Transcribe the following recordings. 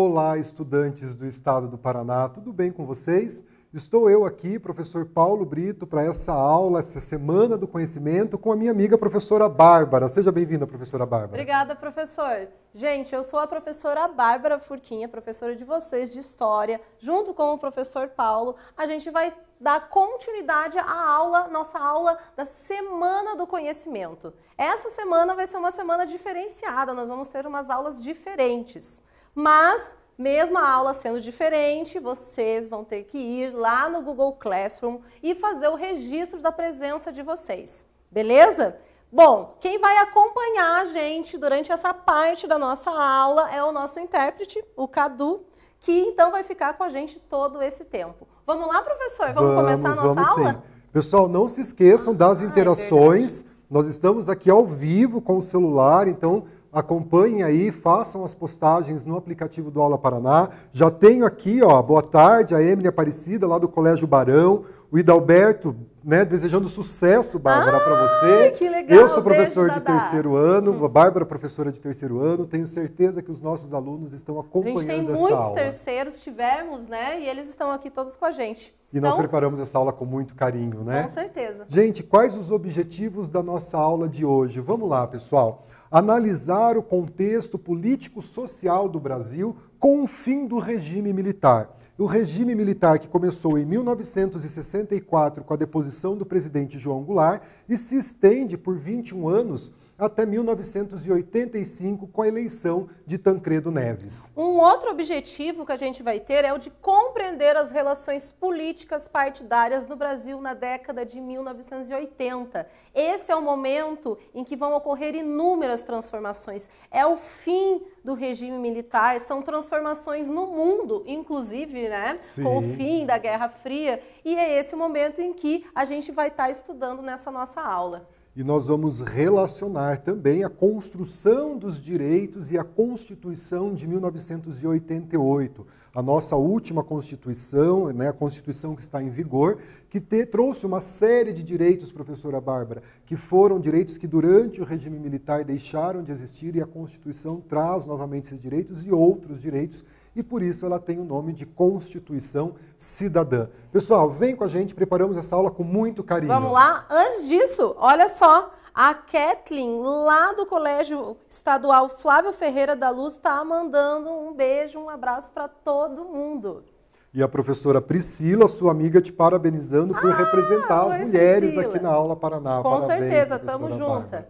Olá, estudantes do estado do Paraná, tudo bem com vocês? Estou eu aqui, professor Paulo Brito, para essa aula, essa semana do conhecimento, com a minha amiga professora Bárbara. Seja bem-vinda, professora Bárbara. Obrigada, professor. Gente, eu sou a professora Bárbara Furquinha, professora de vocês de História. Junto com o professor Paulo, a gente vai dar continuidade à aula, nossa aula da Semana do Conhecimento. Essa semana vai ser uma semana diferenciada, nós vamos ter umas aulas diferentes. Mas, mesmo a aula sendo diferente, vocês vão ter que ir lá no Google Classroom e fazer o registro da presença de vocês, beleza? Bom, quem vai acompanhar a gente durante essa parte da nossa aula é o nosso intérprete, o Cadu, que então vai ficar com a gente todo esse tempo. Vamos lá, professor? Vamos, vamos começar a nossa vamos aula? Sim. Pessoal, não se esqueçam ah, das ah, interações. É Nós estamos aqui ao vivo com o celular, então acompanhem aí, façam as postagens no aplicativo do Aula Paraná. Já tenho aqui, ó, boa tarde, a Emily Aparecida, lá do Colégio Barão, o Idalberto, né, desejando sucesso, Bárbara, para você. Que legal, Eu sou professor beijo, de Dada. terceiro ano, a hum. Bárbara professora de terceiro ano. Tenho certeza que os nossos alunos estão acompanhando essa aula. A gente tem muitos terceiros, tivemos, né? E eles estão aqui todos com a gente. E então, nós preparamos essa aula com muito carinho, né? Com certeza. Gente, quais os objetivos da nossa aula de hoje? Vamos lá, pessoal. Analisar o contexto político-social do Brasil com o fim do regime militar. O regime militar que começou em 1964 com a deposição do presidente João Goulart e se estende por 21 anos até 1985, com a eleição de Tancredo Neves. Um outro objetivo que a gente vai ter é o de compreender as relações políticas partidárias no Brasil na década de 1980. Esse é o momento em que vão ocorrer inúmeras transformações. É o fim do regime militar, são transformações no mundo, inclusive, né? Sim. Com o fim da Guerra Fria. E é esse o momento em que a gente vai estar estudando nessa nossa aula e nós vamos relacionar também a construção dos direitos e a Constituição de 1988, a nossa última Constituição, né, a Constituição que está em vigor, que te, trouxe uma série de direitos, professora Bárbara, que foram direitos que durante o regime militar deixaram de existir e a Constituição traz novamente esses direitos e outros direitos e por isso ela tem o nome de Constituição Cidadã. Pessoal, vem com a gente, preparamos essa aula com muito carinho. Vamos lá? Antes disso, olha só, a Kathleen, lá do Colégio Estadual Flávio Ferreira da Luz, está mandando um beijo, um abraço para todo mundo. E a professora Priscila, sua amiga, te parabenizando por ah, representar as mulheres Priscila. aqui na aula Paraná. Com Parabéns, certeza, estamos juntas.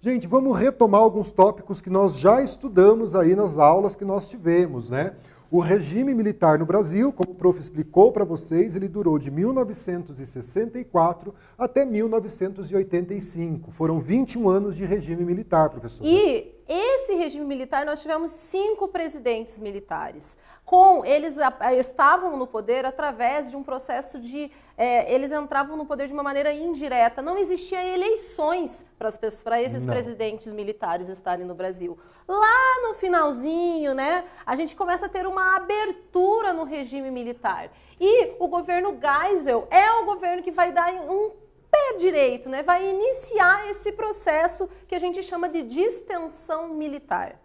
Gente, vamos retomar alguns tópicos que nós já estudamos aí nas aulas que nós tivemos, né? O regime militar no Brasil, como o prof explicou para vocês, ele durou de 1964 até 1985. Foram 21 anos de regime militar, professor. E esse regime militar, nós tivemos cinco presidentes militares. Com eles estavam no poder através de um processo de. É, eles entravam no poder de uma maneira indireta. Não existia eleições para esses Não. presidentes militares estarem no Brasil. Lá no finalzinho, né, a gente começa a ter uma abertura no regime militar. E o governo Geisel é o governo que vai dar um pé direito, né? vai iniciar esse processo que a gente chama de distensão militar.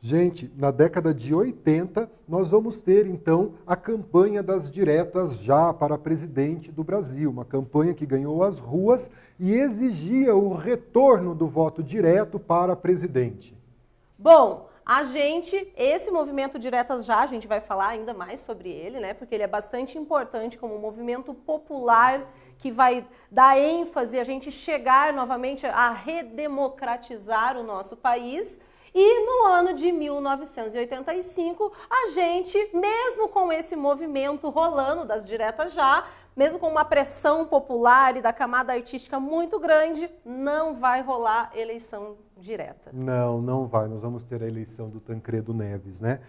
Gente, na década de 80, nós vamos ter então a campanha das diretas já para presidente do Brasil, uma campanha que ganhou as ruas e exigia o retorno do voto direto para presidente. Bom, a gente, esse movimento Diretas Já, a gente vai falar ainda mais sobre ele, né? Porque ele é bastante importante como um movimento popular que vai dar ênfase a gente chegar novamente a redemocratizar o nosso país. E no ano de 1985, a gente, mesmo com esse movimento rolando das diretas já, mesmo com uma pressão popular e da camada artística muito grande, não vai rolar eleição direta. Não, não vai. Nós vamos ter a eleição do Tancredo Neves, né?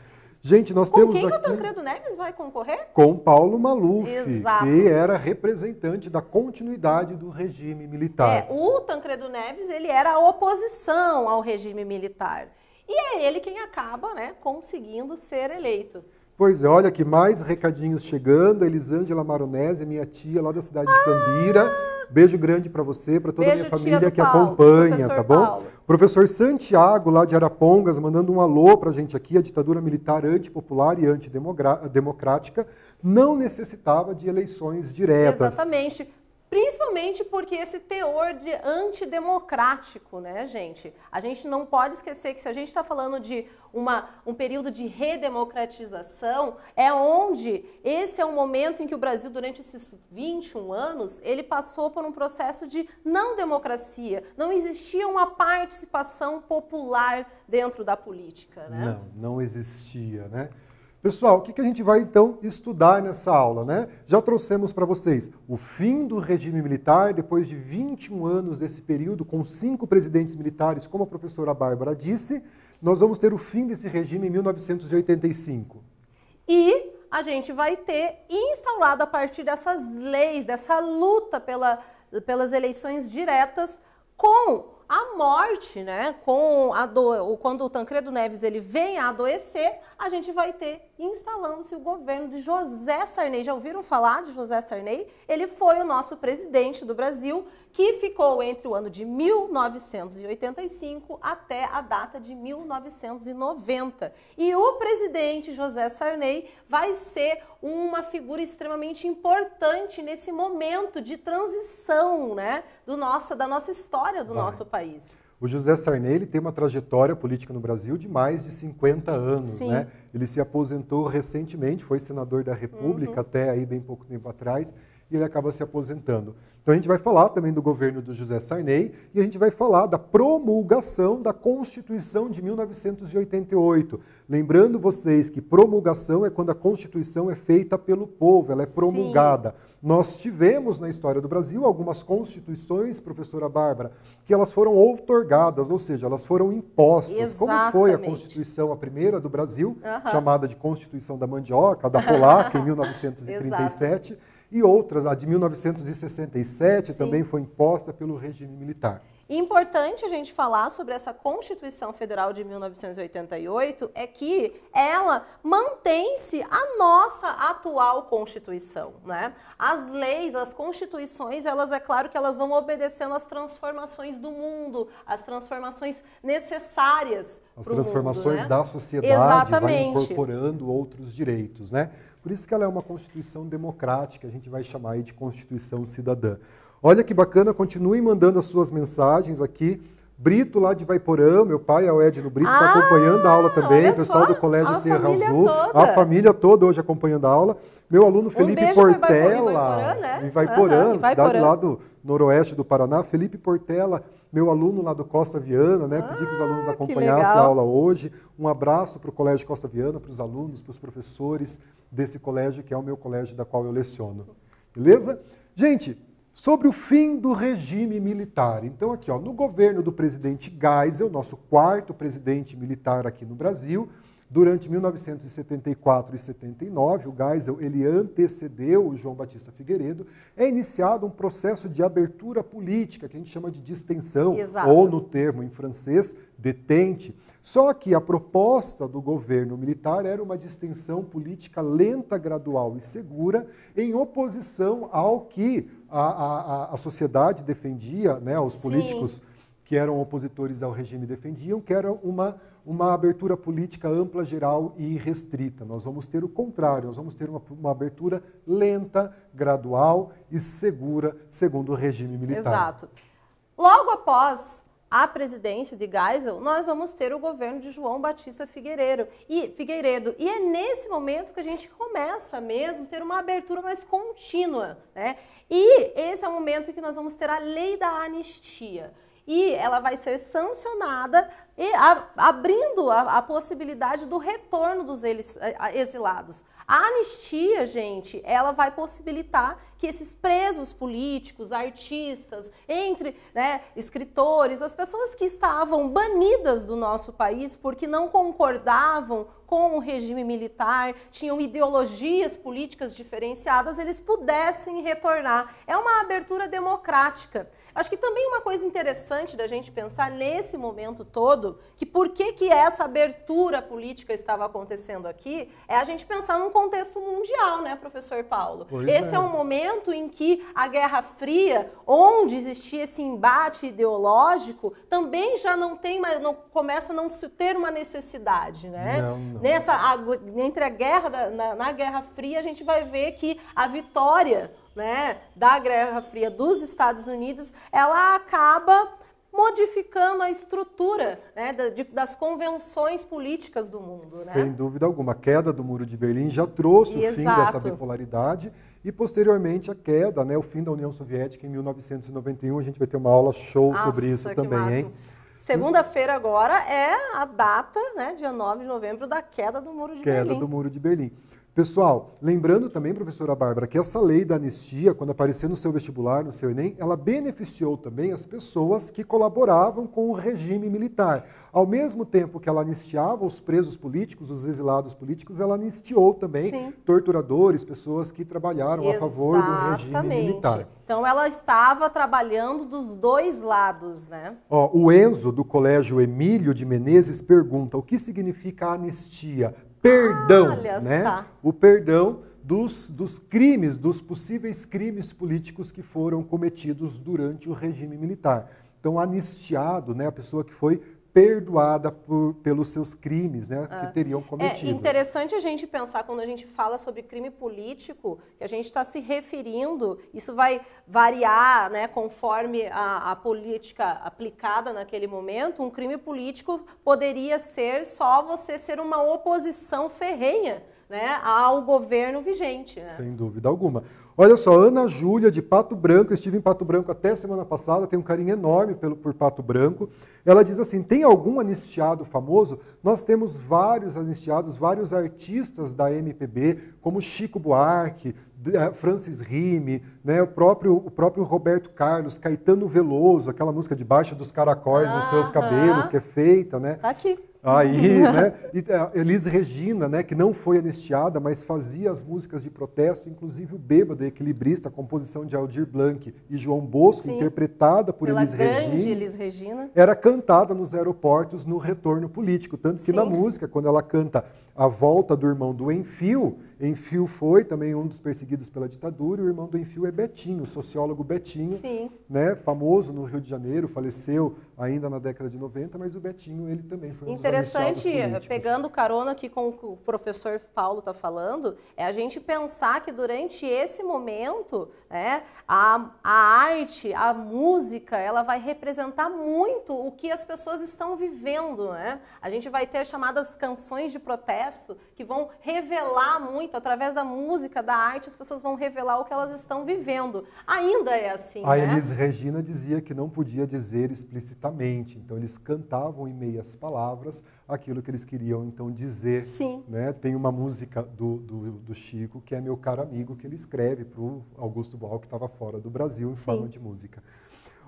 Gente, nós com temos quem aqui... que o Tancredo Neves vai concorrer? Com Paulo Maluf, Exato. que era representante da continuidade do regime militar. É, o Tancredo Neves, ele era a oposição ao regime militar. E é ele quem acaba, né, conseguindo ser eleito. Pois é, olha que mais recadinhos chegando. Elisângela Maronese, minha tia lá da cidade de Cambira. Ah! Beijo grande para você, para toda a minha família que Paulo, acompanha, tá bom? Paulo. Professor Santiago, lá de Arapongas, mandando um alô para a gente aqui. A ditadura militar antipopular e antidemocrática não necessitava de eleições diretas. Exatamente. Principalmente porque esse teor de antidemocrático, né, gente? A gente não pode esquecer que se a gente está falando de uma, um período de redemocratização, é onde esse é o momento em que o Brasil, durante esses 21 anos, ele passou por um processo de não democracia. Não existia uma participação popular dentro da política, né? Não, não existia, né? Pessoal, o que a gente vai então estudar nessa aula? Né? Já trouxemos para vocês o fim do regime militar, depois de 21 anos desse período, com cinco presidentes militares, como a professora Bárbara disse, nós vamos ter o fim desse regime em 1985. E a gente vai ter instaurado a partir dessas leis, dessa luta pela, pelas eleições diretas, com a morte, né? Com a do... quando o Tancredo Neves ele vem a adoecer, a gente vai ter instalando-se o governo de José Sarney. Já ouviram falar de José Sarney? Ele foi o nosso presidente do Brasil que ficou entre o ano de 1985 até a data de 1990. E o presidente José Sarney vai ser uma figura extremamente importante nesse momento de transição, né, do nosso, da nossa história do vai. nosso país. O José Sarney ele tem uma trajetória política no Brasil de mais de 50 anos, né? Ele se aposentou recentemente, foi senador da República uhum. até aí bem pouco tempo atrás e ele acaba se aposentando. Então a gente vai falar também do governo do José Sarney e a gente vai falar da promulgação da Constituição de 1988. Lembrando vocês que promulgação é quando a Constituição é feita pelo povo, ela é promulgada. Sim. Nós tivemos na história do Brasil algumas constituições, professora Bárbara, que elas foram outorgadas, ou seja, elas foram impostas. Exatamente. Como foi a Constituição, a primeira do Brasil, uh -huh. chamada de Constituição da Mandioca, da Polaca, em 1937 e outras, a de 1967 Sim. também foi imposta pelo regime militar. Importante a gente falar sobre essa Constituição Federal de 1988 é que ela mantém-se a nossa atual Constituição, né? As leis, as constituições, elas é claro que elas vão obedecendo às transformações do mundo, às transformações necessárias, as transformações mundo, né? da sociedade, Exatamente. vai incorporando outros direitos, né? Por isso que ela é uma constituição democrática, a gente vai chamar aí de constituição cidadã. Olha que bacana, continue mandando as suas mensagens aqui. Brito lá de Vaiporã, meu pai é o Edno Brito, está ah, acompanhando a aula também, pessoal só, do Colégio Serra Azul, toda. a família toda hoje acompanhando a aula. Meu aluno Felipe um Portela, em Vaiporã, né? em Vaiporã, cidade lá do noroeste do Paraná. Felipe Portela, meu aluno lá do Costa Viana, né? Pedi que os alunos ah, acompanhassem a aula hoje. Um abraço para o Colégio Costa Viana, para os alunos, para os professores desse colégio, que é o meu colégio da qual eu leciono. Beleza? Gente, sobre o fim do regime militar. Então, aqui, ó, no governo do presidente Geisel, é nosso quarto presidente militar aqui no Brasil, Durante 1974 e 79, o Geisel ele antecedeu o João Batista Figueiredo, é iniciado um processo de abertura política, que a gente chama de distensão, Exato. ou no termo em francês, detente. Só que a proposta do governo militar era uma distensão política lenta, gradual e segura, em oposição ao que a, a, a sociedade defendia, né, os políticos Sim. que eram opositores ao regime defendiam, que era uma uma abertura política ampla, geral e restrita. Nós vamos ter o contrário, nós vamos ter uma, uma abertura lenta, gradual e segura, segundo o regime militar. Exato. Logo após a presidência de Geisel, nós vamos ter o governo de João Batista Figueiredo. E, Figueiredo. e é nesse momento que a gente começa mesmo ter uma abertura mais contínua. Né? E esse é o momento em que nós vamos ter a lei da anistia. E ela vai ser sancionada e a, abrindo a, a, possibilidade do retorno dos eles, é, exilados. A anistia, gente, ela vai possibilitar que esses presos políticos, artistas, entre né, escritores, as pessoas que estavam banidas do nosso país porque não concordavam com o regime militar, tinham ideologias políticas diferenciadas, eles pudessem retornar. É uma abertura democrática. Acho que também uma coisa interessante da gente pensar nesse momento todo, que por que, que essa abertura política estava acontecendo aqui, é a gente pensar num contexto mundial, né, professor Paulo? Pois é. esse é. é um momento em que a Guerra Fria, onde existia esse embate ideológico, também já não tem mais, não, começa a não ter uma necessidade, né? Não, não. Nessa, a, entre a guerra, da, na, na Guerra Fria, a gente vai ver que a vitória né, da Guerra Fria dos Estados Unidos, ela acaba modificando a estrutura né, das convenções políticas do mundo. Né? Sem dúvida alguma. A queda do Muro de Berlim já trouxe Exato. o fim dessa bipolaridade e, posteriormente, a queda, né, o fim da União Soviética em 1991. A gente vai ter uma aula show Nossa, sobre isso também, hein? Segunda-feira agora é a data, né, dia 9 de novembro, da queda do Muro de queda Berlim. Queda do Muro de Berlim. Pessoal, lembrando também, professora Bárbara, que essa lei da anistia, quando aparecer no seu vestibular, no seu Enem, ela beneficiou também as pessoas que colaboravam com o regime militar. Ao mesmo tempo que ela anistiava os presos políticos, os exilados políticos, ela anistiou também Sim. torturadores, pessoas que trabalharam Exatamente. a favor do regime militar. Então ela estava trabalhando dos dois lados, né? Ó, o Enzo, do Colégio Emílio de Menezes, pergunta o que significa anistia? perdão, ah, né? O perdão dos, dos crimes, dos possíveis crimes políticos que foram cometidos durante o regime militar. Então, anistiado, né, a pessoa que foi perdoada por, pelos seus crimes né, que ah. teriam é cometido. É interessante a gente pensar quando a gente fala sobre crime político, que a gente está se referindo, isso vai variar né, conforme a, a, política aplicada naquele momento. Um crime político poderia ser só você ser uma oposição ferrenha né, ao governo vigente. Né? Sem dúvida alguma. Olha só, Ana Júlia de Pato Branco, estive em Pato Branco até semana passada, tenho um carinho enorme pelo, por Pato Branco. Ela diz assim: tem algum anistiado famoso? Nós temos vários anistiados, vários artistas da MPB, como Chico Buarque, eh, Francis Rime, né, o, próprio, o próprio Roberto Carlos, Caetano Veloso, aquela música de baixa dos caracóis, ah, seus cabelos, ah, que é feita, né? Tá aqui. Aí, né? Eh, Elis Regina, né, que não foi anistiada, mas fazia as músicas de protesto, inclusive o Bêbado Equilibrista, a composição de Aldir Blanc e João Bosco, Sim, interpretada por Elis Regina, Elis Regina, era cantada nos aeroportos no retorno político. Tanto que Sim. na música, quando ela canta A Volta do Irmão do Enfio, Enfio foi também um dos perseguidos pela ditadura, e o irmão do Enfio é Betinho, sociólogo Betinho, Sim. né, famoso no Rio de Janeiro, faleceu ainda na década de 90, mas o Betinho ele também foi um Interessante, dos pegando carona aqui com o que o professor Paulo está falando, é a gente pensar que durante esse momento, né, a, a arte, a música, ela vai representar muito o que as pessoas estão vivendo, né? A gente vai ter chamadas canções de protesto que vão revelar muito através da música, da arte, as pessoas vão revelar o que elas estão vivendo. Ainda é assim, A né? Elis Regina dizia que não podia dizer explicitamente então eles cantavam em meias palavras aquilo que eles queriam então dizer. Sim. Né? Tem uma música do, do, do Chico que é meu caro amigo que ele escreve para o Augusto Boal que estava fora do Brasil em Sim. forma de música.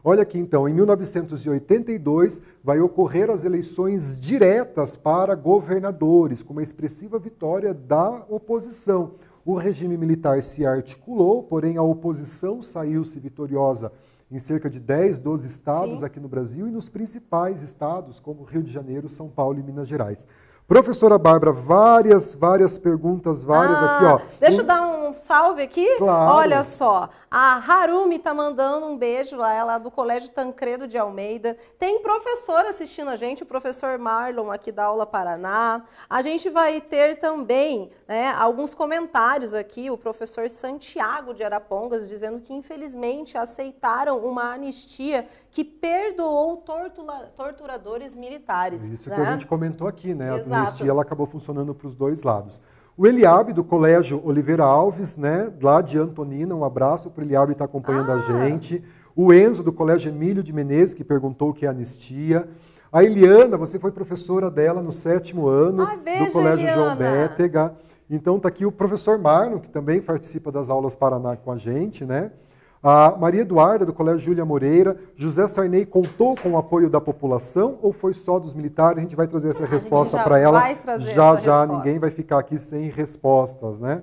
Olha aqui então, em 1982 vai ocorrer as eleições diretas para governadores, com uma expressiva vitória da oposição. O regime militar se articulou, porém a oposição saiu-se vitoriosa em cerca de 10, 12 estados Sim. aqui no Brasil e nos principais estados, como Rio de Janeiro, São Paulo e Minas Gerais. Professora Bárbara, várias, várias perguntas, várias ah, aqui, ó. Ah, deixa um... eu dar um salve aqui. Claro. Olha só, a Harumi tá mandando um beijo lá, ela é do Colégio Tancredo de Almeida. Tem professor assistindo a gente, o professor Marlon aqui da Aula Paraná. A gente vai ter também né, alguns comentários aqui, o professor Santiago de Arapongas dizendo que infelizmente aceitaram uma anistia que perdoou tortura... torturadores militares. Isso né? que a gente comentou aqui, né? Exato ela acabou funcionando para os dois lados. O Eliabe, do Colégio Oliveira Alves, né, lá de Antonina, um abraço para o Eliabe estar tá acompanhando ah. a gente. O Enzo, do Colégio Emílio de Menezes, que perguntou o que é anistia. A Eliana, você foi professora dela no sétimo ano ah, beijo, do Colégio Eliana. João Bétega. Então está aqui o professor Marno que também participa das aulas Paraná com a gente, né? A Maria Eduarda, do Colégio Júlia Moreira, José Sarney contou com o apoio da população ou foi só dos militares? A gente vai trazer essa ah, resposta para ela. já, já, resposta. ninguém vai ficar aqui sem respostas, né?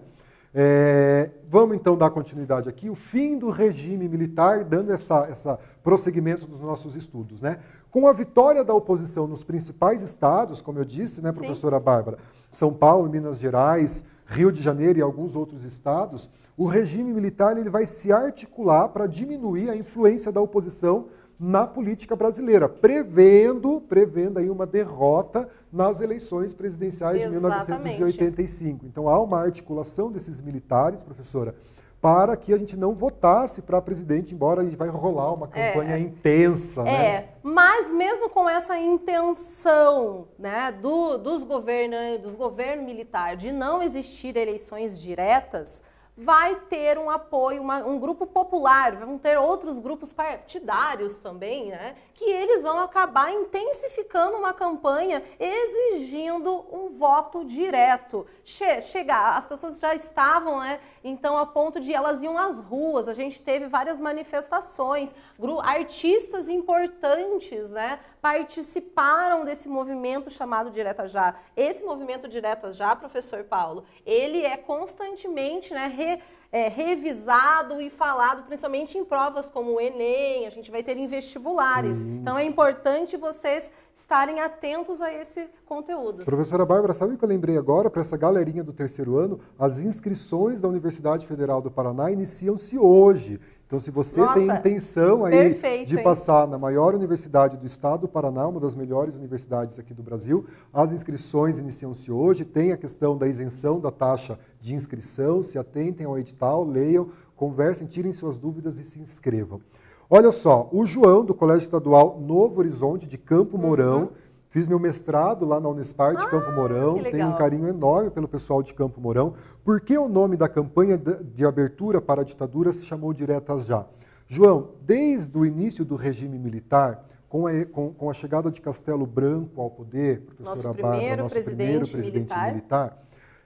É, vamos então dar continuidade aqui, o fim do regime militar, dando essa, essa prosseguimento dos nossos estudos. Né? Com a vitória da oposição nos principais estados, como eu disse, né, professora Sim. Bárbara, São Paulo, Minas Gerais, Rio de Janeiro e alguns outros estados, o regime militar ele vai se articular para diminuir a influência da oposição na política brasileira, prevendo, prevendo aí uma derrota nas eleições presidenciais Exatamente. de 1985. Então há uma articulação desses militares, professora, para que a gente não votasse para presidente, embora a gente vai rolar uma é. campanha né? é, intensa. É, né? mas mesmo com essa intenção né, do, dos, governos, dos governos militares de não existir eleições diretas, vai ter um apoio, uma, um grupo popular, vão ter outros grupos partidários também, né? Que eles vão acabar intensificando uma campanha exigindo um voto direto. Che chegar, as pessoas já estavam, né? Então, a ponto de elas iam às ruas, a gente teve várias manifestações, artistas importantes, né? participaram desse movimento chamado Direta Já. Esse movimento Direta Já, professor Paulo, ele é constantemente né, re, é, revisado e falado, principalmente em provas como o Enem, a gente vai ter em vestibulares. Sim. Então é importante vocês estarem atentos a esse conteúdo. Professora Bárbara, sabe o que eu lembrei agora para essa galerinha do terceiro ano? As inscrições da Universidade Federal do Paraná iniciam-se hoje. Então, se você Nossa, tem intenção aí perfeito, de passar na maior universidade do estado do Paraná, uma das melhores universidades aqui do Brasil, as inscrições iniciam-se hoje, tem a questão da isenção da taxa de inscrição, se atentem ao edital, leiam, conversem, tirem suas dúvidas e se inscrevam. Olha só, o João, do Colégio Estadual Novo Horizonte, de Campo Mourão, uhum Fiz meu mestrado lá na Unespar de ah, Campo Mourão, tenho um carinho enorme pelo pessoal de Campo Mourão. Por que o nome da campanha de abertura para a ditadura se chamou Diretas Já? João, desde o início do regime militar, com a, com, com a chegada de Castelo Branco ao poder, professora Barba, nosso presidente primeiro presidente militar, militar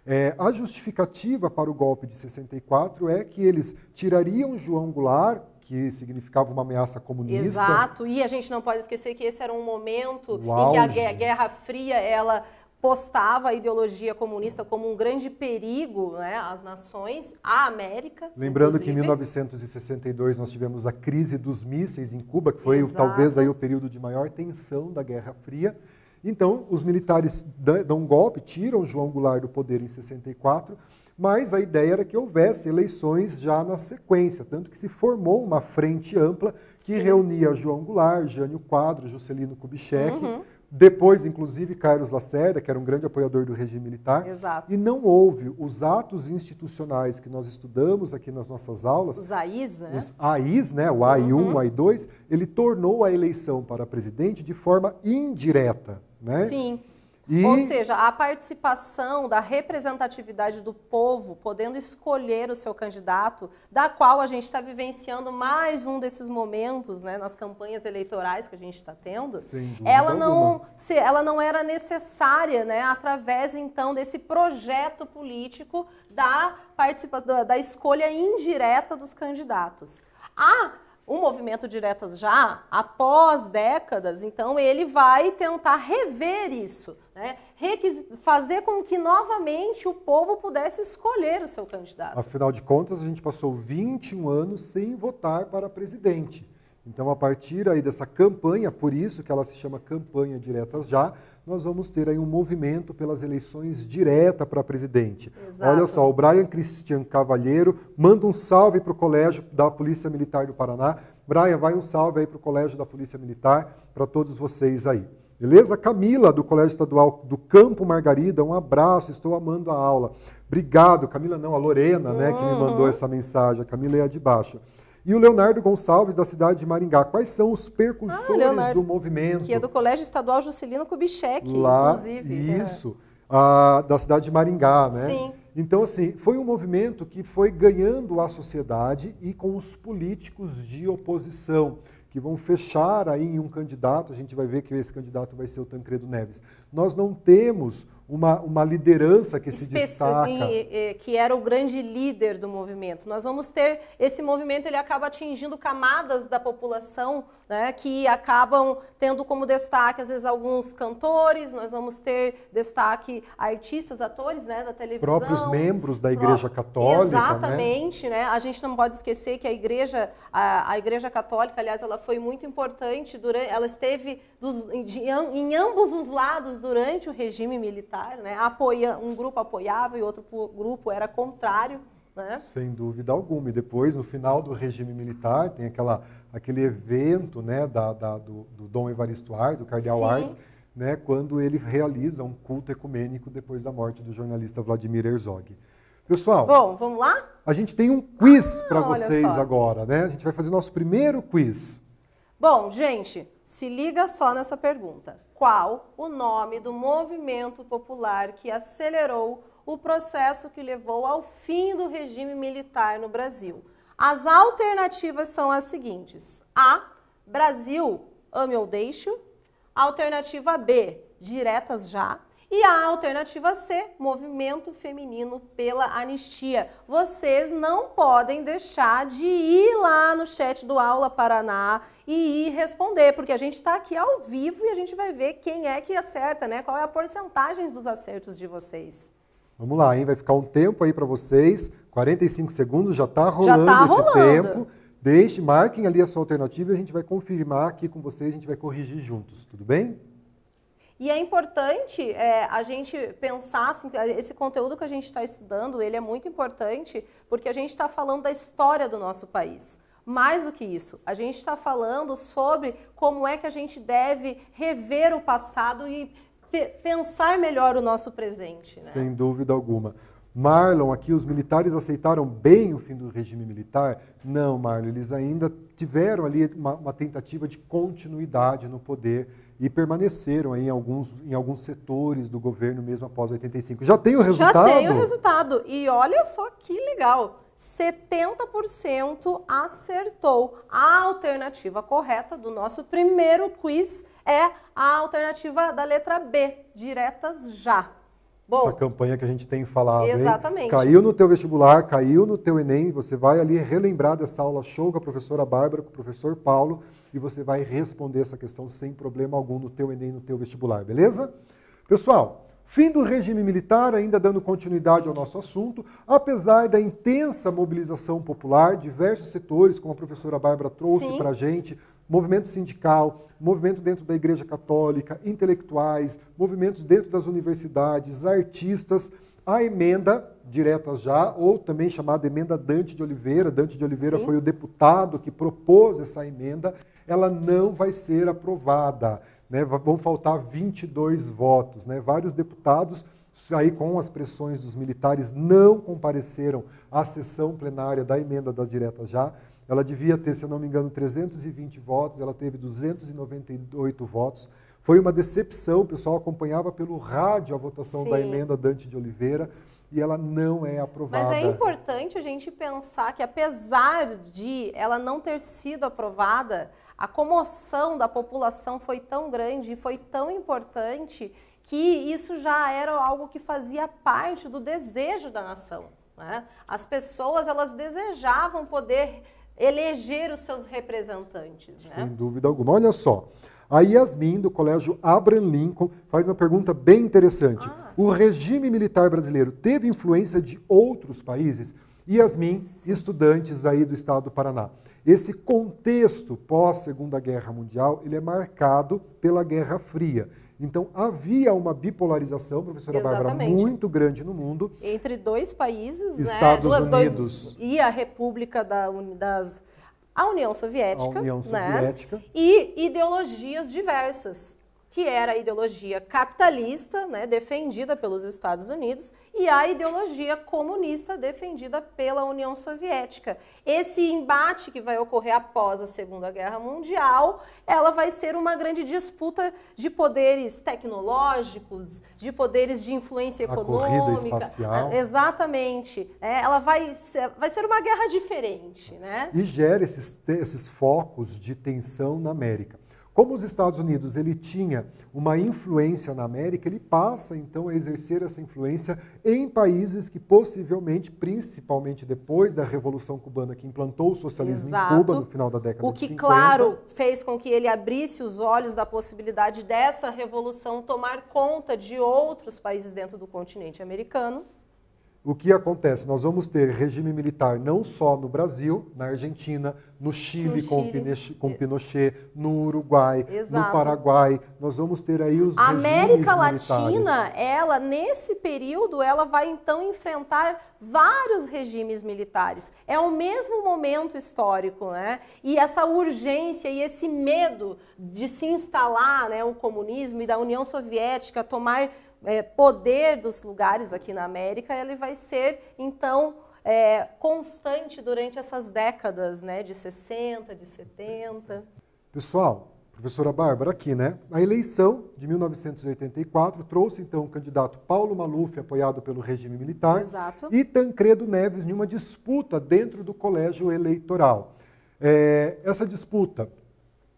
é, a justificativa para o golpe de 64 é que eles tirariam João Goulart que significava uma ameaça comunista. Exato, e a gente não pode esquecer que esse era um momento em que a Guerra Fria ela postava a ideologia comunista como um grande perigo né, às nações, à América. Lembrando inclusive. que em 1962 nós tivemos a crise dos mísseis em Cuba, que foi o, talvez aí o período de maior tensão da Guerra Fria. Então, os militares dão um golpe, tiram João Goulart do poder em 64 mas a ideia era que houvesse eleições já na sequência, tanto que se formou uma frente ampla que Sim. reunia João Goulart, Jânio Quadro, Juscelino Kubitschek, uhum. depois, inclusive, Carlos Lacerda, que era um grande apoiador do regime militar. Exato. E não houve os atos institucionais que nós estudamos aqui nas nossas aulas. Os AIs, né? Os AIs, né? O AI1, uhum. o AI2, ele tornou a eleição para presidente de forma indireta. Né? Sim. E... Ou seja, a participação da representatividade do povo podendo escolher o seu candidato, da qual a gente está vivenciando mais um desses momentos né, nas campanhas eleitorais que a gente está tendo, ela não, se, ela não era necessária né, através então desse projeto político da, participa da, da escolha indireta dos candidatos. A o movimento diretas já, após décadas, então ele vai tentar rever isso, né? fazer com que novamente o povo pudesse escolher o seu candidato. Afinal de contas, a gente passou 21 anos sem votar para presidente. Então, a partir aí dessa campanha, por isso que ela se chama campanha diretas já, nós vamos ter aí um movimento pelas eleições direta para presidente. Exato. Olha só, o Brian Christian Cavalheiro manda um salve para o Colégio da Polícia Militar do Paraná. Brian, vai um salve aí para o Colégio da Polícia Militar, para todos vocês aí. Beleza? Camila, do Colégio Estadual do Campo Margarida, um abraço, estou amando a aula. Obrigado, Camila, não, a Lorena, uhum. né, que me uhum. mandou essa mensagem. A Camila é a de baixo. E o Leonardo Gonçalves, da cidade de Maringá. Quais são os percursores ah, Leonardo, do movimento? Que é do Colégio Estadual Juscelino Kubitschek, Lá, inclusive. Né? Isso, é. a, da cidade de Maringá, né? Sim. Então, assim, foi um movimento que foi ganhando a sociedade e com os políticos de oposição, que vão fechar aí em um candidato, a gente vai ver que esse candidato vai ser o Tancredo Neves. Nós não temos uma, uma liderança que Espec se destaca. Em, que era o grande líder do movimento. Nós vamos ter esse movimento, ele acaba atingindo camadas da população, né, que acabam tendo como destaque às vezes alguns cantores. Nós vamos ter destaque artistas, atores, né, da televisão. Próprios membros da Igreja Pró Católica. Né? Exatamente, né? né? A gente não pode esquecer que a Igreja, a, a Igreja Católica, aliás, ela foi muito importante durante, ela esteve dos, em ambos os lados durante o regime militar né? Apoia, um grupo apoiava e outro grupo era contrário. Né? Sem dúvida alguma. E depois, no final do regime militar, tem aquela, aquele evento né, da, da do, do, Dom Evaristo Ars, do Cardeal Sim. Ars, né, quando ele realiza um culto ecumênico depois da morte do jornalista Vladimir Herzog. Pessoal, Bom, vamos lá? A gente tem um quiz ah, para vocês agora, né? A gente vai fazer nosso primeiro quiz. Bom, gente, se liga só nessa pergunta qual o nome do movimento popular que acelerou o processo que levou ao fim do regime militar no Brasil. As alternativas são as seguintes: A. Brasil, ame ou deixo. Alternativa B, diretas já. E a alternativa C, movimento feminino pela anistia. Vocês não podem deixar de ir lá no chat do Aula Paraná e ir responder, porque a gente está aqui ao vivo e a gente vai ver quem é que acerta, né? Qual é a porcentagem dos acertos de vocês. Vamos lá, hein? Vai ficar um tempo aí para vocês, 45 segundos, já está rolando, já tá esse rolando. tempo. Deixe, marquem ali a sua alternativa e a gente vai confirmar aqui com vocês, a gente vai corrigir juntos, tudo bem? E é importante é, a gente pensar, assim, esse conteúdo que a gente está estudando, ele é muito importante porque a gente está falando da história do nosso país. Mais do que isso, a gente está falando sobre como é que a gente deve rever o passado e pensar melhor o nosso presente. Né? Sem dúvida alguma. Marlon, aqui os militares aceitaram bem o fim do regime militar? Não, Marlon, eles ainda tiveram ali uma, uma tentativa de continuidade no poder e permaneceram em alguns, em alguns setores do governo mesmo após 85. Já tem o resultado? Já tem o resultado. E olha só que legal. 70% acertou. A alternativa correta do nosso primeiro quiz é a alternativa da letra B, diretas já. Bom, essa campanha que a gente tem falado. Exatamente. Hein? Caiu no teu vestibular, caiu no teu Enem, você vai ali relembrar dessa aula show com a professora Bárbara, com o professor Paulo, e você vai responder essa questão sem problema algum no teu Enem, no teu vestibular, beleza? Pessoal, Fim do regime militar, ainda dando continuidade ao nosso assunto, apesar da intensa mobilização popular, diversos setores, como a professora Bárbara trouxe para a gente, movimento sindical, movimento dentro da Igreja Católica, intelectuais, movimentos dentro das universidades, artistas, a emenda direta já, ou também chamada emenda Dante de Oliveira, Dante de Oliveira Sim. foi o deputado que propôs essa emenda, ela não vai ser aprovada. Né? Vão faltar 22 votos. Né? Vários deputados, aí com as pressões dos militares, não compareceram à sessão plenária da emenda da direta já. Ela devia ter, se não me engano, 320 votos, ela teve 298 votos. Foi uma decepção, o pessoal acompanhava pelo rádio a votação Sim. da emenda Dante de Oliveira e ela não é aprovada. Mas é importante a gente pensar que, apesar de ela não ter sido aprovada, a comoção da população foi tão grande e foi tão importante que isso já era algo que fazia parte do desejo da nação. Né? As pessoas elas desejavam poder eleger os seus representantes. Né? Sem dúvida alguma. Olha só. A Yasmin, do Colégio Abraham Lincoln, faz uma pergunta bem interessante. Ah. O regime militar brasileiro teve influência de outros países? Yasmin, estudantes aí do estado do Paraná. Esse contexto pós-Segunda Guerra Mundial, ele é marcado pela Guerra Fria. Então, havia uma bipolarização, professora Exatamente. Bárbara, muito grande no mundo. Entre dois países, né, Estados né? Duas, Unidos. Dois, e a República da, das... A União Soviética, a União né, Soviética. Né? e ideologias diversas que era a ideologia capitalista, né, defendida pelos Estados Unidos, e a ideologia comunista defendida pela União Soviética. Esse embate que vai ocorrer após a Segunda Guerra Mundial, ela vai ser uma grande disputa de poderes tecnológicos, de poderes de influência econômica. A corrida espacial. É, exatamente. É, ela vai ser, vai ser uma guerra diferente, né? E gera esses, esses focos de tensão na América. Como os Estados Unidos ele tinha uma influência na América, ele passa então a exercer essa influência em países que possivelmente, principalmente depois da Revolução Cubana, que implantou o socialismo Exato. em Cuba no final da década o que, de 50. claro, fez com que ele abrisse os olhos da possibilidade dessa revolução tomar conta de outros países dentro do continente americano o que acontece? Nós vamos ter regime militar não só no Brasil, na Argentina, no Chile, no com, Pinochet, com Pinochet, no Uruguai, Exato. no Paraguai. Nós vamos ter aí os A América Latina, ela nesse período, ela vai então enfrentar vários regimes militares. É o mesmo momento histórico, né? E essa urgência e esse medo de se instalar, né, o comunismo e da União Soviética tomar é, poder dos lugares aqui na América, ele vai ser, então, é, constante durante essas décadas, né, de 60, de 70. Pessoal, professora Bárbara aqui, né? A eleição de 1984 trouxe então o candidato Paulo Maluf, apoiado pelo regime militar, Exato. e Tancredo Neves em uma disputa dentro do colégio eleitoral. É, essa disputa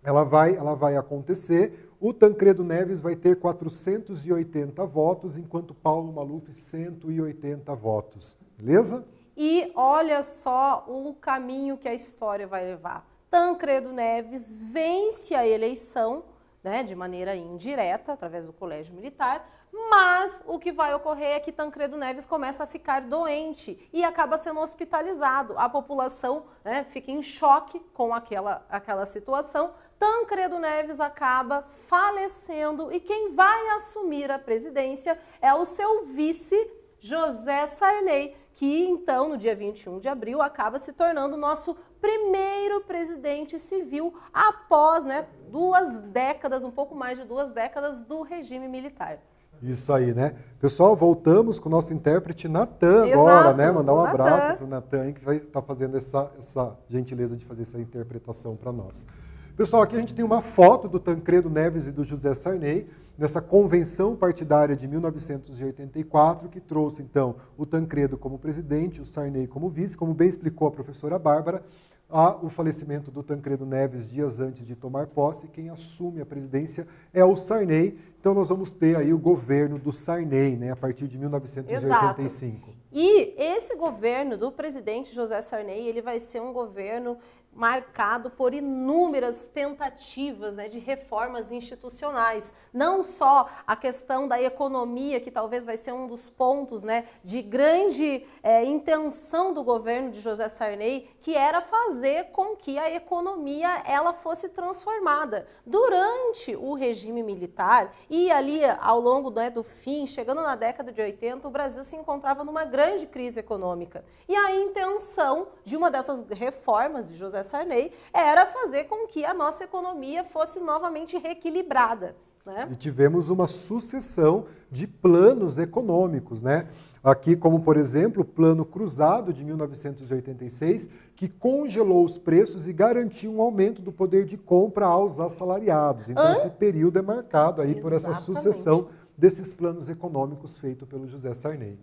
ela vai, ela vai acontecer o Tancredo Neves vai ter 480 votos, enquanto Paulo Maluf 180 votos. Beleza? E olha só o caminho que a história vai levar. Tancredo Neves vence a eleição, né, de maneira indireta, através do Colégio Militar, mas o que vai ocorrer é que Tancredo Neves começa a ficar doente e acaba sendo hospitalizado. A população né, fica em choque com aquela, aquela situação Tancredo Neves acaba falecendo e quem vai assumir a presidência é o seu vice, José Sarney, que então, no dia 21 de abril, acaba se tornando nosso primeiro presidente civil após né, duas décadas, um pouco mais de duas décadas, do regime militar. Isso aí, né? Pessoal, voltamos com o nosso intérprete Natan agora, né? Mandar um abraço para o Natan, que vai estar tá fazendo essa, essa gentileza de fazer essa interpretação para nós. Pessoal, aqui a gente tem uma foto do Tancredo Neves e do José Sarney, nessa convenção partidária de 1984, que trouxe, então, o Tancredo como presidente, o Sarney como vice, como bem explicou a professora Bárbara, há o falecimento do Tancredo Neves dias antes de tomar posse, quem assume a presidência é o Sarney, então nós vamos ter aí o governo do Sarney, né, a partir de 1985. Exato. E esse governo do presidente José Sarney, ele vai ser um governo marcado por inúmeras tentativas né, de reformas institucionais, não só a questão da economia, que talvez vai ser um dos pontos né, de grande é, intenção do governo de José Sarney, que era fazer com que a economia ela fosse transformada durante o regime militar e ali ao longo né, do fim, chegando na década de 80, o Brasil se encontrava numa grande crise econômica e a intenção de uma dessas reformas de José Sarney era fazer com que a nossa economia fosse novamente reequilibrada. Né? E tivemos uma sucessão de planos econômicos, né? Aqui, como por exemplo, o Plano Cruzado de 1986, que congelou os preços e garantiu um aumento do poder de compra aos assalariados. Então, Hã? esse período é marcado aí Exatamente. por essa sucessão desses planos econômicos feito pelo José Sarney.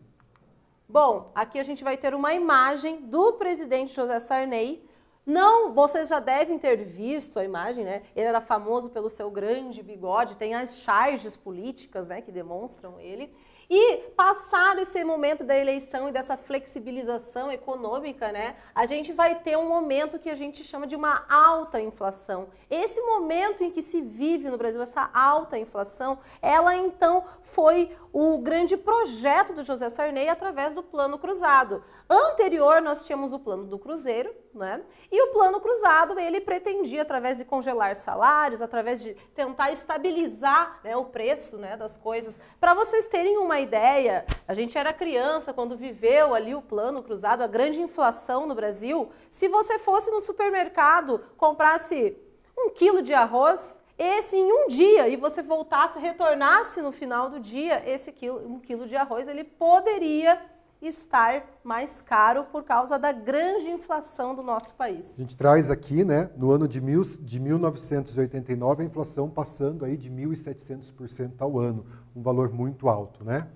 Bom, aqui a gente vai ter uma imagem do presidente José Sarney não, vocês já devem ter visto a imagem, né? Ele era famoso pelo seu grande bigode, tem as charges políticas, né, que demonstram ele. E passado esse momento da eleição e dessa flexibilização econômica, né, a gente vai ter um momento que a gente chama de uma alta inflação. Esse momento em que se vive no Brasil essa alta inflação, ela então foi o grande projeto do José Sarney através do Plano Cruzado. Anterior nós tínhamos o Plano do Cruzeiro, né? E o plano cruzado, ele pretendia, através de congelar salários, através de tentar estabilizar né, o preço né, das coisas. Para vocês terem uma ideia, a gente era criança quando viveu ali o plano cruzado, a grande inflação no Brasil. Se você fosse no supermercado, comprasse um quilo de arroz, esse em um dia e você voltasse, retornasse no final do dia, esse quilo, um quilo de arroz, ele poderia estar mais caro por causa da grande inflação do nosso país. A gente traz aqui, né, no ano de, mil, de 1989, a inflação passando aí de 1.700% ao ano, um valor muito alto, né?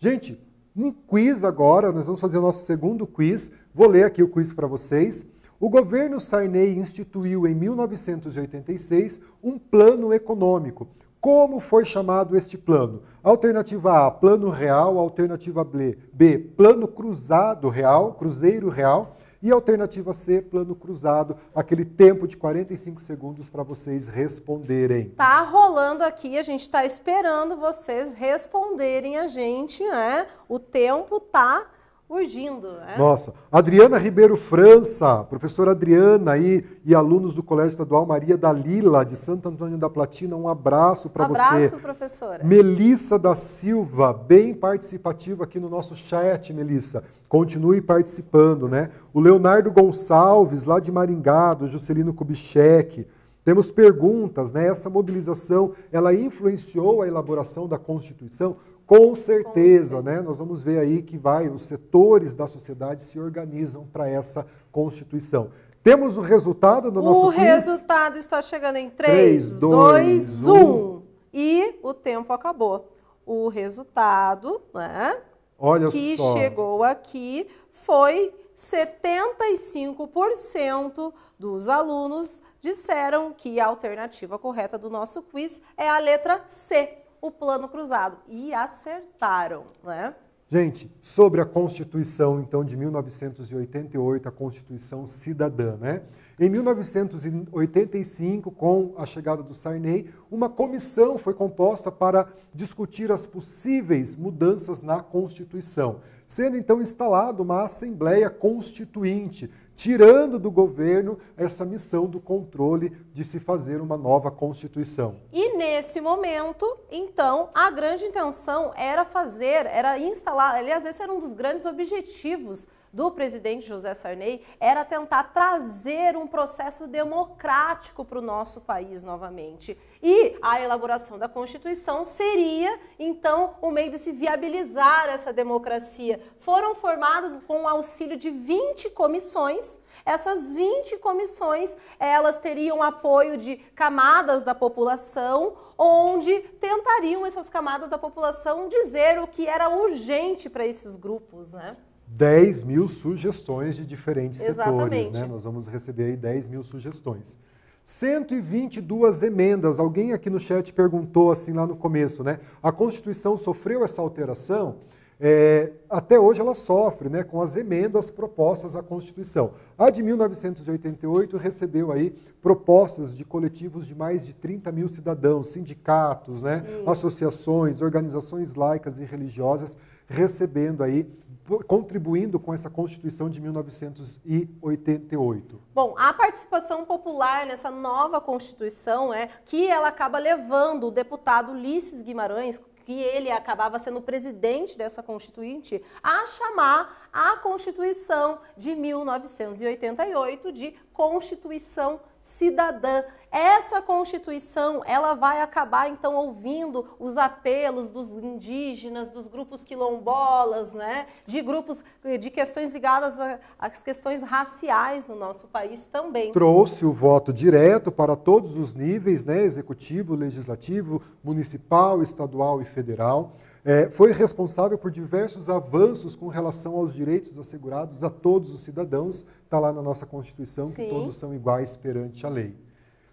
Gente, um quiz agora, nós vamos fazer o nosso segundo quiz. Vou ler aqui o quiz para vocês. O governo Sarney instituiu em 1986 um plano econômico como foi chamado este plano? Alternativa A, plano real, alternativa B, B plano cruzado real, cruzeiro real, e alternativa C, plano cruzado, aquele tempo de 45 segundos para vocês responderem. Tá rolando aqui, a gente está esperando vocês responderem a gente, né? O tempo tá urgindo. Né? Nossa, Adriana Ribeiro França, professora Adriana aí e alunos do Colégio Estadual Maria Dalila, de Santo Antônio da Platina, um abraço para um você. Abraço, professora. Melissa da Silva, bem participativa aqui no nosso chat, Melissa. Continue participando, né? O Leonardo Gonçalves, lá de Maringá, do Juscelino Kubitschek. Temos perguntas, né? Essa mobilização, ela influenciou a elaboração da Constituição? com certeza, com certeza. Né? nós vamos ver aí que vai, os setores da sociedade se organizam para essa Constituição. Temos o resultado do o nosso quiz? O resultado está chegando em 3, 3 2, 2 1. 1. E o tempo acabou. O resultado né, Olha que só. chegou aqui foi 75% dos alunos disseram que a alternativa correta do nosso quiz é a letra C o plano cruzado. E acertaram, né? Gente, sobre a Constituição, então, de 1988, a Constituição Cidadã, né? Em 1985, com a chegada do Sarney, uma comissão foi composta para discutir as possíveis mudanças na Constituição, sendo então instalada uma Assembleia Constituinte, tirando do governo essa missão do controle de se fazer uma nova Constituição. E nesse momento, então, a grande intenção era fazer, era instalar, aliás, esse era um dos grandes objetivos do presidente José Sarney era tentar trazer um processo democrático para o nosso país novamente. E a elaboração da Constituição seria, então, o meio de se viabilizar essa democracia. Foram formadas com o auxílio de 20 comissões. Essas 20 comissões, elas teriam apoio de camadas da população, onde tentariam essas camadas da população dizer o que era urgente para esses grupos, né? 10 mil sugestões de diferentes Exatamente. setores. Né? Nós vamos receber aí 10 mil sugestões. 122 emendas. Alguém aqui no chat perguntou assim lá no começo, né? A Constituição sofreu essa alteração? É, até hoje ela sofre né, com as emendas propostas à Constituição. A de 1988 recebeu aí propostas de coletivos de mais de 30 mil cidadãos, sindicatos, né, associações, organizações laicas e religiosas, recebendo aí contribuindo com essa Constituição de 1988. Bom, a participação popular nessa nova Constituição é que ela acaba levando o deputado Ulisses Guimarães, que ele acabava sendo presidente dessa constituinte, a chamar a Constituição de 1988 de Constituição cidadã. Essa Constituição, ela vai acabar então ouvindo os apelos dos indígenas, dos grupos quilombolas, né, de grupos de questões ligadas às questões raciais no nosso país também. Trouxe o voto direto para todos os níveis, né, executivo, legislativo, municipal, estadual e federal. É, foi responsável por diversos avanços com relação aos direitos assegurados a todos os cidadãos. Está lá na nossa Constituição Sim. que todos são iguais perante a lei.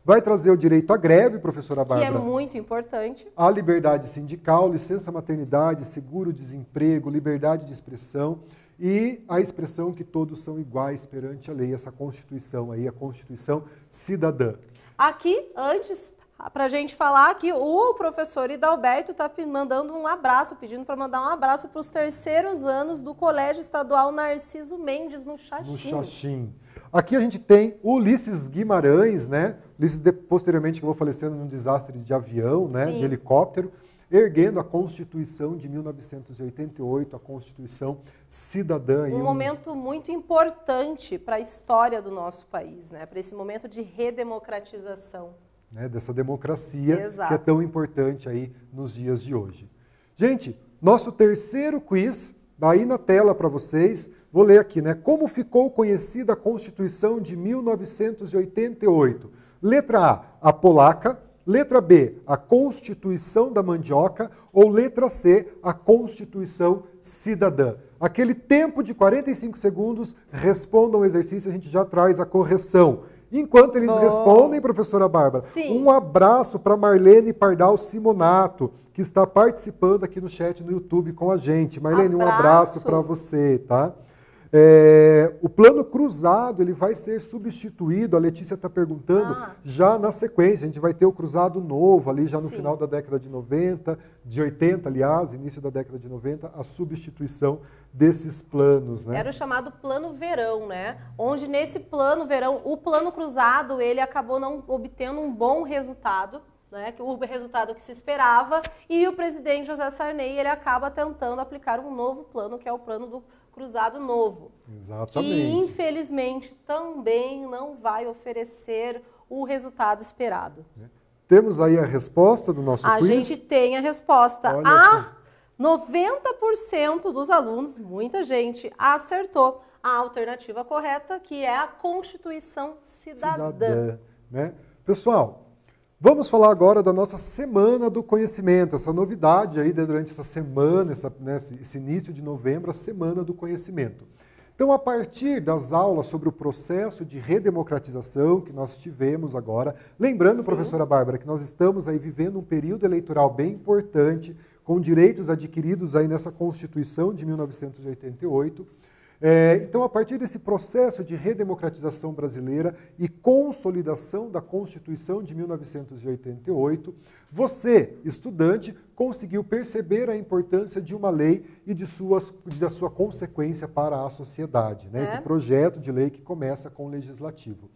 Vai trazer o direito à greve, professora Bárbara. Que é muito importante. A liberdade sindical, licença maternidade, seguro-desemprego, liberdade de expressão e a expressão que todos são iguais perante a lei, essa Constituição aí, a Constituição cidadã. Aqui, antes para a gente falar que o professor Idalberto está mandando um abraço, pedindo para mandar um abraço para os terceiros anos do Colégio Estadual Narciso Mendes, no Xaxim. No Xaxim. Aqui a gente tem Ulisses Guimarães, né? Ulisses posteriormente acabou falecendo num desastre de avião, né? De helicóptero, erguendo a Constituição de 1988, a Constituição cidadã. Um, um... momento muito importante para a história do nosso país, né? Para esse momento de redemocratização né, dessa democracia Exato. que é tão importante aí nos dias de hoje. Gente, nosso terceiro quiz, daí tá na tela para vocês, vou ler aqui, né? Como ficou conhecida a Constituição de 1988? Letra A, a polaca. Letra B, a Constituição da Mandioca. Ou letra C, a Constituição Cidadã. Aquele tempo de 45 segundos, respondam o exercício, a gente já traz a correção. Enquanto eles Bom. respondem, professora Bárbara, Sim. um abraço para Marlene Pardal Simonato, que está participando aqui no chat no YouTube com a gente. Marlene, abraço. um abraço para você, tá? É, o plano cruzado ele vai ser substituído, a Letícia está perguntando, ah. já na sequência. A gente vai ter o cruzado novo ali, já no Sim. final da década de 90, de 80, aliás, início da década de 90, a substituição desses planos, né? Era o chamado plano verão, né? Onde nesse plano verão, o plano cruzado, ele acabou não obtendo um bom resultado, né? O resultado que se esperava, e o presidente José Sarney, ele acaba tentando aplicar um novo plano, que é o plano do cruzado novo. Exatamente. Que infelizmente também não vai oferecer o resultado esperado. Né? Temos aí a resposta do nosso a quiz? A gente tem a resposta. Olha a assim. Ah, 90% dos alunos, muita gente, acertou a alternativa correta, que é a Constituição Cidadã. Cidadã né? Pessoal, Vamos falar agora da nossa Semana do Conhecimento, essa novidade aí né, durante essa semana, essa, né, esse início de novembro, a Semana do Conhecimento. Então, a partir das aulas sobre o processo de redemocratização que nós tivemos agora, lembrando, Sim. professora Bárbara, que nós estamos aí vivendo um período eleitoral bem importante, com direitos adquiridos aí nessa Constituição de 1988. É, então, a partir desse processo de redemocratização brasileira e consolidação da Constituição de 1988, você, estudante, conseguiu perceber a importância de uma lei e de suas, da sua consequência para a sociedade, né? É. esse projeto de lei que começa com o legislativo.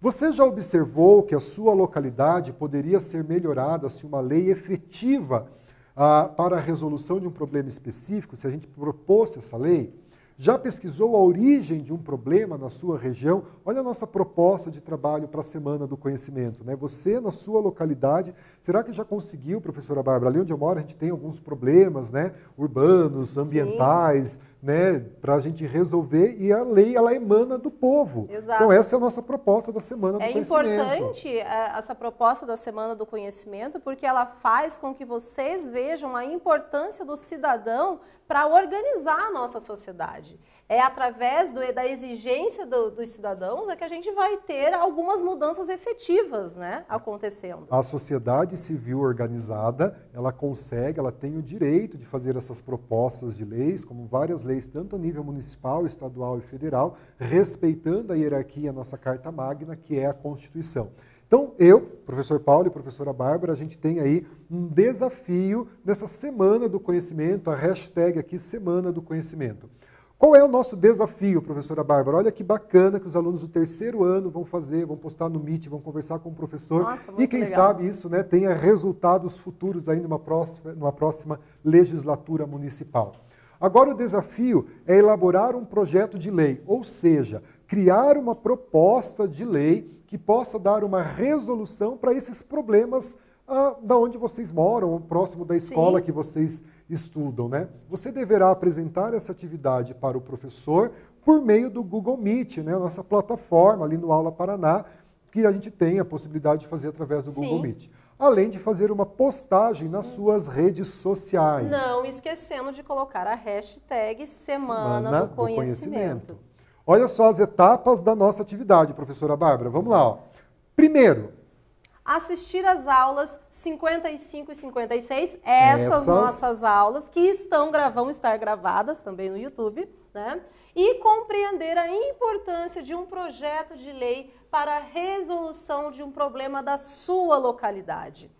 Você já observou que a sua localidade poderia ser melhorada se uma lei efetiva ah, para a resolução de um problema específico, se a gente propôs essa lei, já pesquisou a origem de um problema na sua região? Olha a nossa proposta de trabalho para a Semana do Conhecimento. Né? Você, na sua localidade, será que já conseguiu, professora Bárbara? Ali onde eu moro, a gente tem alguns problemas né? urbanos, ambientais, Sim né, para a gente resolver e a lei ela emana do povo. Exato. Então essa é a nossa proposta da semana do é conhecimento. É importante eh, essa proposta da semana do conhecimento porque ela faz com que vocês vejam a importância do cidadão para organizar a nossa sociedade é através do, da exigência do, dos cidadãos é que a gente vai ter algumas mudanças efetivas né, acontecendo. A sociedade civil organizada, ela consegue, ela tem o direito de fazer essas propostas de leis, como várias leis, tanto a nível municipal, estadual e federal, respeitando a hierarquia, a nossa carta magna, que é a Constituição. Então, eu, professor Paulo e professora Bárbara, a gente tem aí um desafio nessa Semana do Conhecimento, a hashtag aqui Semana do Conhecimento. Qual é o nosso desafio, professora Bárbara? Olha que bacana que os alunos do terceiro ano vão fazer, vão postar no Meet, vão conversar com o professor. Nossa, e quem legal. sabe isso né, tenha resultados futuros aí numa próxima, numa próxima legislatura municipal. Agora, o desafio é elaborar um projeto de lei, ou seja, criar uma proposta de lei que possa dar uma resolução para esses problemas ah, da onde vocês moram, ou próximo da escola Sim. que vocês estudam, né? Você deverá apresentar essa atividade para o professor por meio do Google Meet, né? A nossa plataforma ali no Aula Paraná, que a gente tem a possibilidade de fazer através do Sim. Google Meet. Além de fazer uma postagem nas suas redes sociais. Não esquecendo de colocar a hashtag Semana, Semana do, conhecimento. do Conhecimento. Olha só as etapas da nossa atividade, professora Bárbara. Vamos lá. Ó. Primeiro, assistir às aulas 55 e 56, essas, essas... nossas aulas que estão vão estar gravadas também no YouTube, né? E compreender a importância de um projeto de lei para a resolução de um problema da sua localidade.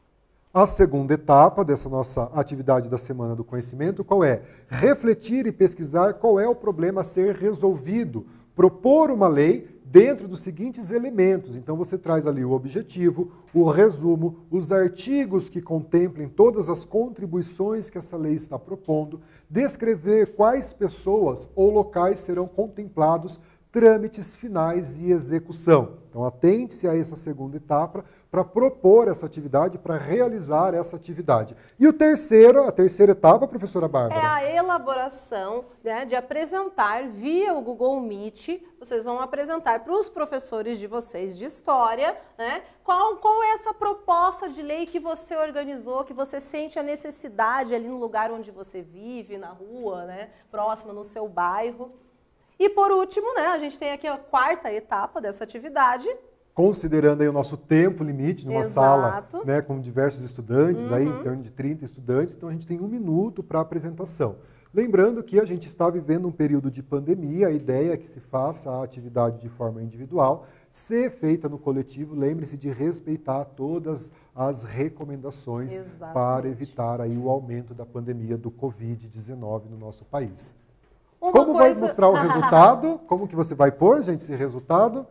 A segunda etapa dessa nossa atividade da Semana do Conhecimento, qual é? Refletir e pesquisar qual é o problema a ser resolvido propor uma lei dentro dos seguintes elementos. Então você traz ali o objetivo, o resumo, os artigos que contemplem todas as contribuições que essa lei está propondo, descrever quais pessoas ou locais serão contemplados, trâmites finais e execução. Então atente-se a essa segunda etapa para propor essa atividade, para realizar essa atividade. E o terceiro, a terceira etapa, professora Bárbara? É a elaboração né, de apresentar via o Google Meet, vocês vão apresentar para os professores de vocês de história, né, qual, qual é essa proposta de lei que você organizou, que você sente a necessidade ali no lugar onde você vive, na rua, né, próximo no seu bairro. E por último, né, a gente tem aqui a quarta etapa dessa atividade, considerando aí o nosso tempo limite, numa Exato. sala né, com diversos estudantes, uhum. aí em torno de 30 estudantes, então a gente tem um minuto para apresentação. Lembrando que a gente está vivendo um período de pandemia, a ideia é que se faça a atividade de forma individual. ser feita no coletivo, lembre-se de respeitar todas as recomendações Exatamente. para evitar aí o aumento da pandemia do Covid-19 no nosso país. Uma Como coisa... vai mostrar o resultado? Como que você vai pôr, gente, esse resultado?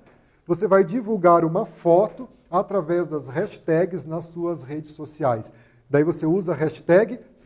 Você vai divulgar uma foto através das hashtags nas suas redes sociais. Daí você usa a hashtag Semana,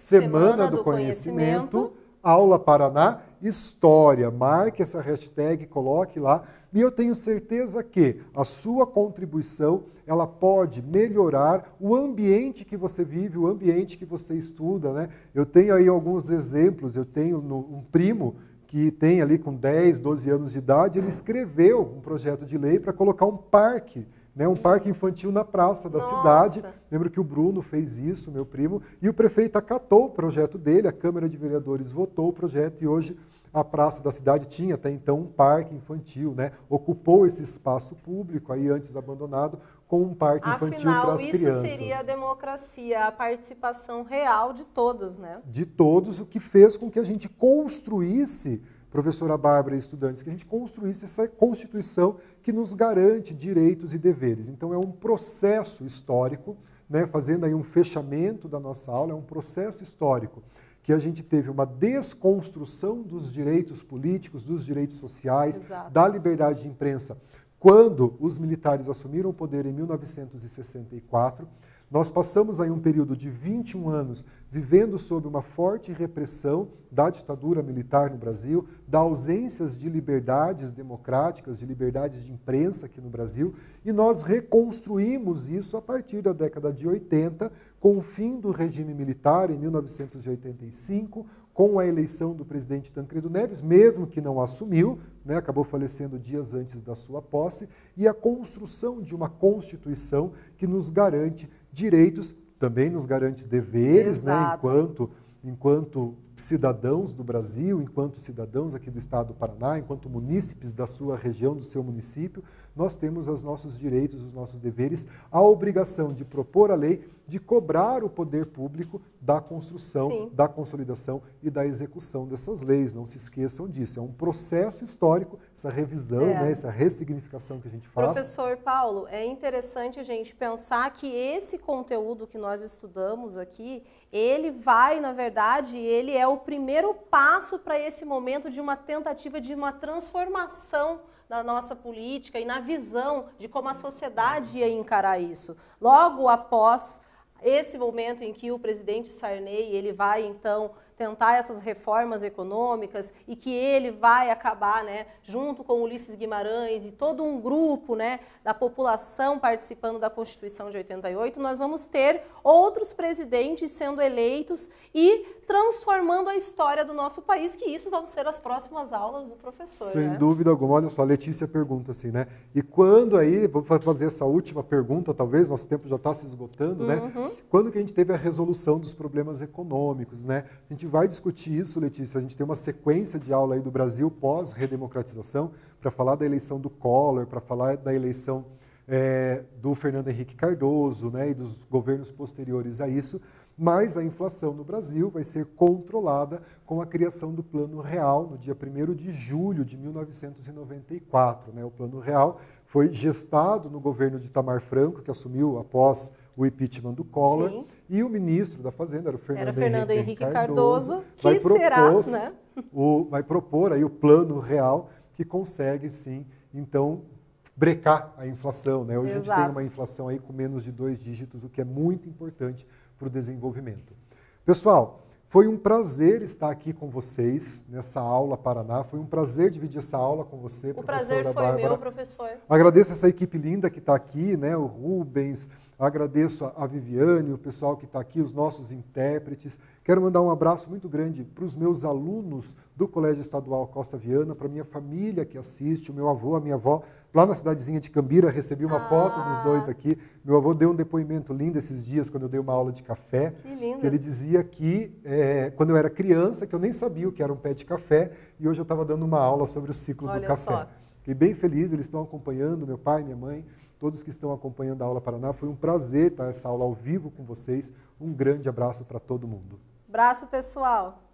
Semana do, do conhecimento, conhecimento, Aula Paraná, História. Marque essa hashtag, coloque lá. E eu tenho certeza que a sua contribuição ela pode melhorar o ambiente que você vive, o ambiente que você estuda. Né? Eu tenho aí alguns exemplos. Eu tenho no, um primo que tem ali com 10, 12 anos de idade, ele escreveu um projeto de lei para colocar um parque, né, um parque infantil na praça da Nossa. cidade. Lembro que o Bruno fez isso, meu primo, e o prefeito acatou o projeto dele, a Câmara de Vereadores votou o projeto e hoje a praça da cidade tinha até então um parque infantil, né? Ocupou esse espaço público aí antes abandonado com um parque Afinal, infantil para as crianças. Afinal, isso seria a democracia, a participação real de todos, né? De todos, o que fez com que a gente construísse, professora Bárbara e estudantes, que a gente construísse essa Constituição que nos garante direitos e deveres. Então, é um processo histórico, né, fazendo aí um fechamento da nossa aula, é um processo histórico que a gente teve uma desconstrução dos direitos políticos, dos direitos sociais, Exato. da liberdade de imprensa quando os militares assumiram o poder em 1964, nós passamos aí um período de 21 anos vivendo sob uma forte repressão da ditadura militar no Brasil, da ausências de liberdades democráticas, de liberdades de imprensa aqui no Brasil, e nós reconstruímos isso a partir da década de 80, com o fim do regime militar em 1985, com a eleição do presidente Tancredo Neves, mesmo que não assumiu, né, acabou falecendo dias antes da sua posse, e a construção de uma Constituição que nos garante direitos, também nos garante deveres, né, enquanto, enquanto cidadãos do Brasil, enquanto cidadãos aqui do estado do Paraná, enquanto munícipes da sua região, do seu município, nós temos os nossos direitos, os nossos deveres, a obrigação de propor a lei, de cobrar o poder público da construção, Sim. da consolidação e da execução dessas leis. Não se esqueçam disso. É um processo histórico, essa revisão, é. né, essa ressignificação que a gente faz. Professor Paulo, é interessante a gente pensar que esse conteúdo que nós estudamos aqui, ele vai, na verdade, ele é o primeiro passo para esse momento de uma tentativa de uma transformação na nossa política e na visão de como a sociedade ia encarar isso. Logo após esse momento em que o presidente Sarney ele vai então tentar essas reformas econômicas e que ele vai acabar, né, junto com Ulisses Guimarães e todo um grupo, né, da população participando da Constituição de 88, nós vamos ter outros presidentes sendo eleitos e transformando a história do nosso país, que isso vão ser as próximas aulas do professor. Sem né? dúvida alguma. Olha só, a Letícia pergunta assim, né? E quando aí, vamos fazer essa última pergunta, talvez, nosso tempo já está se esgotando, né? uhum. né? Quando que a gente teve a resolução dos problemas econômicos, né? A gente vai discutir isso, Letícia. A gente tem uma sequência de aula aí do Brasil pós-redemocratização para falar da eleição do Collor, para falar da eleição é, do Fernando Henrique Cardoso né, e dos governos posteriores a isso, mas a inflação no Brasil vai ser controlada com a criação do Plano Real no dia 1 de julho de 1994. Né? O Plano Real foi gestado no governo de Itamar Franco, que assumiu após o impeachment do Collor, Sim. e o ministro da Fazenda, era o Fernando, era Fernando Henrique, Henrique, Cardoso, Cardoso que propôs, será, né? o, vai propor aí o Plano Real, que consegue, sim, então, brecar a inflação. Né? Hoje Exato. a gente tem uma inflação aí com menos de dois dígitos, o que é muito importante para o desenvolvimento. Pessoal, foi um prazer estar aqui com vocês nessa aula Paraná. Foi um prazer dividir essa aula com você, o professora prazer foi Bárbara. meu, professor. Agradeço essa equipe linda que está aqui, né? O Rubens, agradeço a Viviane, o pessoal que está aqui, os nossos intérpretes. Quero mandar um abraço muito grande para os meus alunos do Colégio Estadual Costa Viana, para minha família que assiste, o meu avô, a minha avó, lá na cidadezinha de Cambira, recebi uma ah. foto dos ah. dois aqui. Meu avô deu um depoimento lindo esses dias, quando eu dei uma aula de café. Que lindo. Que ele dizia que, é, quando eu era criança, que eu nem sabia o que era um pé de café, e hoje eu estava dando uma aula sobre o ciclo Olha do café. Só. Fiquei bem feliz, eles estão acompanhando, meu pai, minha mãe, todos que estão acompanhando a Aula Paraná. Foi um prazer estar essa aula ao vivo com vocês. Um grande abraço para todo mundo. Abraço, pessoal.